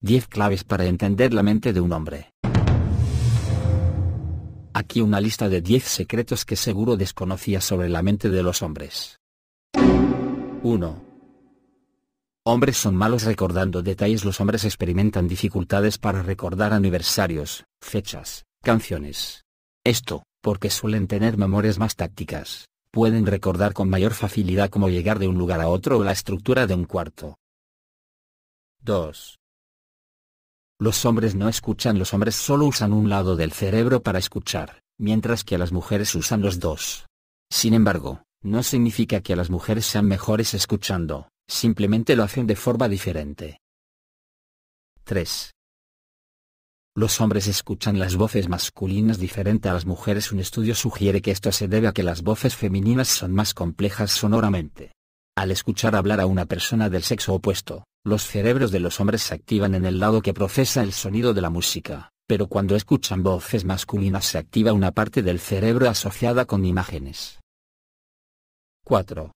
10 claves para entender la mente de un hombre. Aquí una lista de 10 secretos que seguro desconocía sobre la mente de los hombres. 1. Hombres son malos recordando detalles. Los hombres experimentan dificultades para recordar aniversarios, fechas, canciones. Esto, porque suelen tener memorias más tácticas pueden recordar con mayor facilidad cómo llegar de un lugar a otro o la estructura de un cuarto. 2. Los hombres no escuchan, los hombres solo usan un lado del cerebro para escuchar, mientras que a las mujeres usan los dos. Sin embargo, no significa que a las mujeres sean mejores escuchando, simplemente lo hacen de forma diferente. 3. Los hombres escuchan las voces masculinas diferente a las mujeres. Un estudio sugiere que esto se debe a que las voces femeninas son más complejas sonoramente. Al escuchar hablar a una persona del sexo opuesto, los cerebros de los hombres se activan en el lado que procesa el sonido de la música, pero cuando escuchan voces masculinas se activa una parte del cerebro asociada con imágenes. 4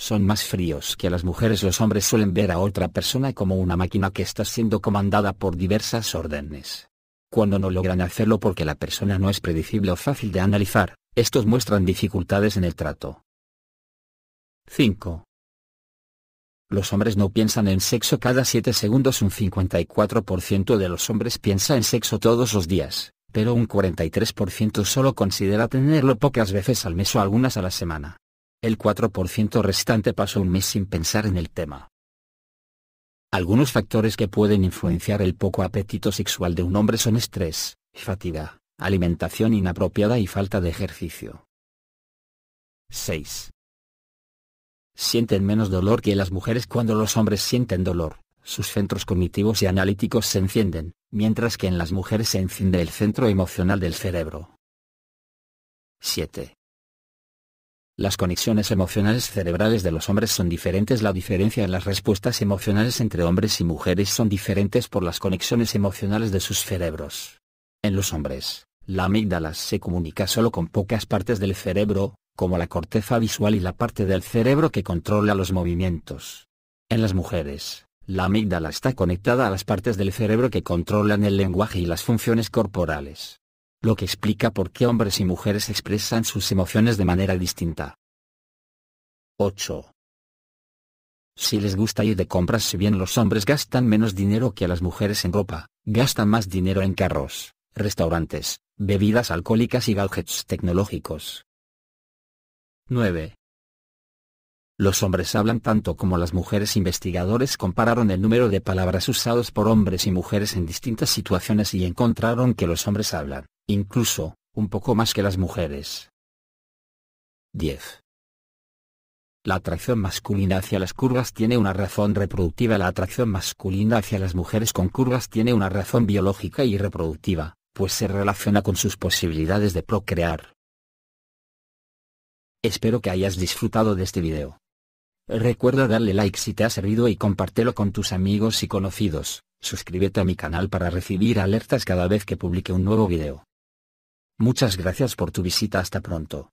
son más fríos que a las mujeres. Los hombres suelen ver a otra persona como una máquina que está siendo comandada por diversas órdenes. Cuando no logran hacerlo porque la persona no es predecible o fácil de analizar, estos muestran dificultades en el trato. 5. Los hombres no piensan en sexo cada 7 segundos. Un 54% de los hombres piensa en sexo todos los días, pero un 43% solo considera tenerlo pocas veces al mes o algunas a la semana. El 4% restante pasó un mes sin pensar en el tema. Algunos factores que pueden influenciar el poco apetito sexual de un hombre son estrés, fatiga, alimentación inapropiada y falta de ejercicio. 6. Sienten menos dolor que las mujeres cuando los hombres sienten dolor, sus centros cognitivos y analíticos se encienden, mientras que en las mujeres se enciende el centro emocional del cerebro. 7. Las conexiones emocionales cerebrales de los hombres son diferentes. La diferencia en las respuestas emocionales entre hombres y mujeres son diferentes por las conexiones emocionales de sus cerebros. En los hombres, la amígdala se comunica solo con pocas partes del cerebro, como la corteza visual y la parte del cerebro que controla los movimientos. En las mujeres, la amígdala está conectada a las partes del cerebro que controlan el lenguaje y las funciones corporales lo que explica por qué hombres y mujeres expresan sus emociones de manera distinta. 8. Si les gusta ir de compras si bien los hombres gastan menos dinero que las mujeres en ropa, gastan más dinero en carros, restaurantes, bebidas alcohólicas y gadgets tecnológicos. 9. Los hombres hablan tanto como las mujeres investigadores compararon el número de palabras usados por hombres y mujeres en distintas situaciones y encontraron que los hombres hablan Incluso, un poco más que las mujeres. 10. La atracción masculina hacia las curvas tiene una razón reproductiva. La atracción masculina hacia las mujeres con curvas tiene una razón biológica y reproductiva, pues se relaciona con sus posibilidades de procrear. Espero que hayas disfrutado de este video. Recuerda darle like si te ha servido y compártelo con tus amigos y conocidos. Suscríbete a mi canal para recibir alertas cada vez que publique un nuevo video. Muchas gracias por tu visita. Hasta pronto.